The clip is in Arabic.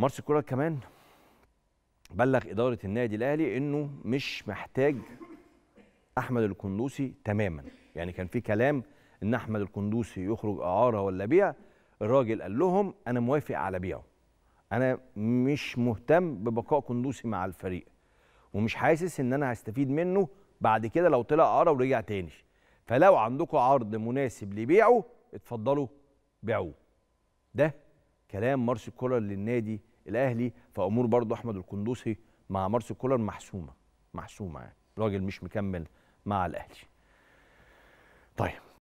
مارس كولر كمان بلغ اداره النادي الاهلي انه مش محتاج احمد القندوسي تماما يعني كان في كلام ان احمد القندوسي يخرج اعاره ولا بيع الراجل قال لهم انا موافق على بيعه انا مش مهتم ببقاء قندوسي مع الفريق ومش حاسس ان انا هستفيد منه بعد كده لو طلع اعاره ورجع تاني فلو عندكم عرض مناسب لبيعه اتفضلوا بيعوه ده كلام مارسيل كولر للنادي الاهلي فامور برضو احمد القندوسي مع مارسيل كولر محسومه محسومه يعني راجل مش مكمل مع الاهلي